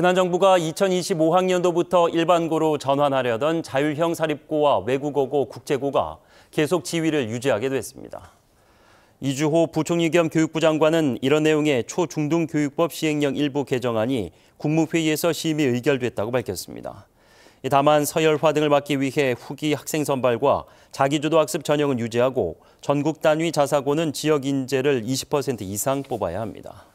지난 정부가 2025학년도부터 일반고로 전환하려던 자율형 사립고와 외국어고, 국제고가 계속 지위를 유지하게 됐습니다. 이주호 부총리 겸 교육부 장관은 이런 내용의 초중등교육법 시행령 일부 개정안이 국무회의에서 심의 의결됐다고 밝혔습니다. 다만 서열화 등을 막기 위해 후기 학생 선발과 자기주도 학습 전형은 유지하고 전국 단위 자사고는 지역 인재를 20% 이상 뽑아야 합니다.